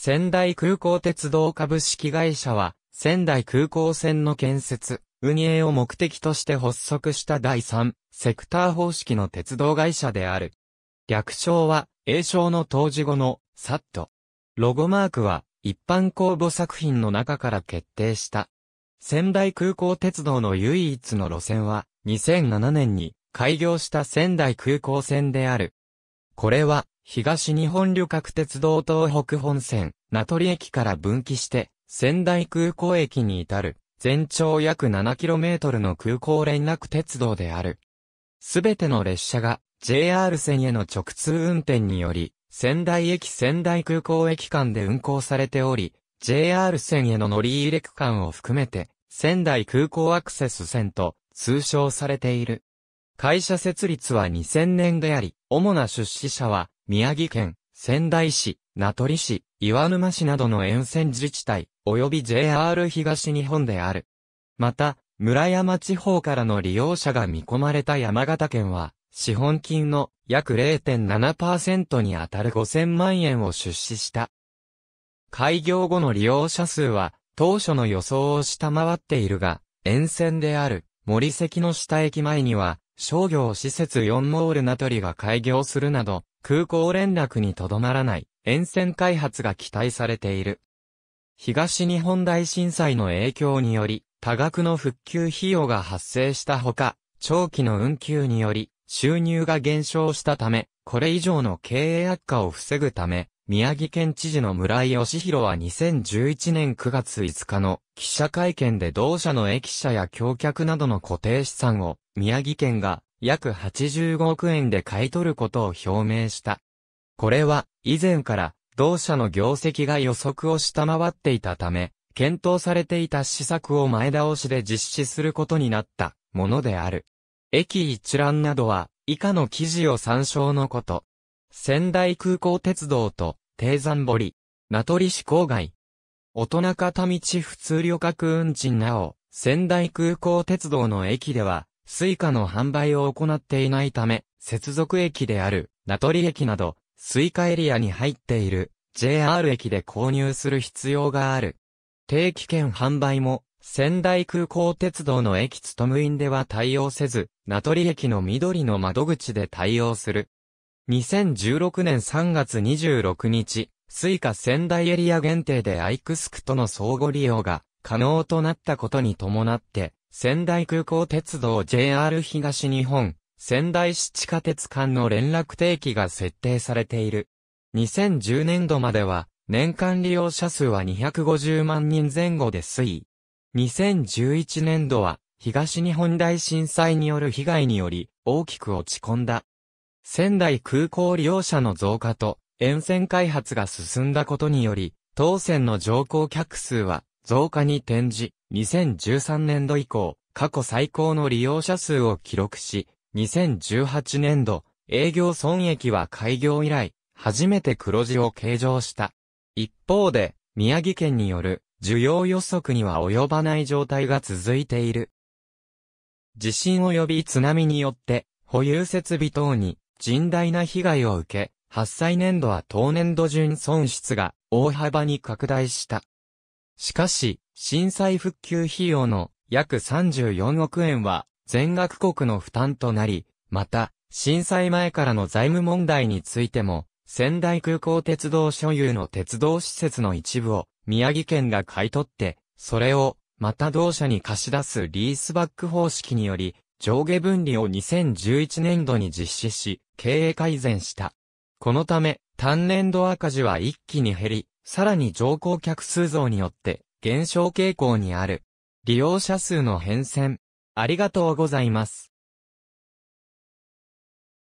仙台空港鉄道株式会社は、仙台空港線の建設、運営を目的として発足した第3、セクター方式の鉄道会社である。略称は、栄称の当時後の、サット。ロゴマークは、一般公募作品の中から決定した。仙台空港鉄道の唯一の路線は、2007年に開業した仙台空港線である。これは、東日本旅客鉄道東北本線、名取駅から分岐して、仙台空港駅に至る、全長約 7km の空港連絡鉄道である。すべての列車が JR 線への直通運転により、仙台駅仙台空港駅間で運行されており、JR 線への乗り入れ区間を含めて、仙台空港アクセス線と通称されている。会社設立は2000年であり、主な出資者は宮城県、仙台市、名取市、岩沼市などの沿線自治体、及び JR 東日本である。また、村山地方からの利用者が見込まれた山形県は、資本金の約0.7%に当たる5000万円を出資した。開業後の利用者数は、当初の予想を下回っているが、沿線である森関の下駅前には、商業施設4モール名取が開業するなど、空港連絡にとどまらない沿線開発が期待されている。東日本大震災の影響により、多額の復旧費用が発生したほか、長期の運休により、収入が減少したため、これ以上の経営悪化を防ぐため、宮城県知事の村井義弘は2011年9月5日の記者会見で同社の駅舎や橋脚などの固定資産を宮城県が約85億円で買い取ることを表明した。これは、以前から、同社の業績が予測を下回っていたため、検討されていた施策を前倒しで実施することになったものである。駅一覧などは、以下の記事を参照のこと。仙台空港鉄道と、低山堀、名取市郊外。大人片道普通旅客運賃なお、仙台空港鉄道の駅では、スイカの販売を行っていないため、接続駅である、名取駅など、スイカエリアに入っている、JR 駅で購入する必要がある。定期券販売も、仙台空港鉄道の駅務員では対応せず、名取駅の緑の窓口で対応する。2016年3月26日、スイカ仙台エリア限定でアイクスクとの相互利用が可能となったことに伴って、仙台空港鉄道 JR 東日本、仙台市地下鉄間の連絡定期が設定されている。2010年度までは、年間利用者数は250万人前後で推移。2011年度は、東日本大震災による被害により、大きく落ち込んだ。仙台空港利用者の増加と、沿線開発が進んだことにより、当線の乗降客数は増加に転じ、2013年度以降、過去最高の利用者数を記録し、2018年度、営業損益は開業以来、初めて黒字を計上した。一方で、宮城県による需要予測には及ばない状態が続いている。地震及び津波によって、保有設備等に甚大な被害を受け、発災年度は当年度順損失が大幅に拡大した。しかし、震災復旧費用の約34億円は全額国の負担となり、また、震災前からの財務問題についても、仙台空港鉄道所有の鉄道施設の一部を宮城県が買い取って、それをまた同社に貸し出すリースバック方式により、上下分離を2011年度に実施し、経営改善した。このため、単年度赤字は一気に減り、さらに乗降客数増によって、減少傾向にある。利用者数の変遷。ありがとうございます。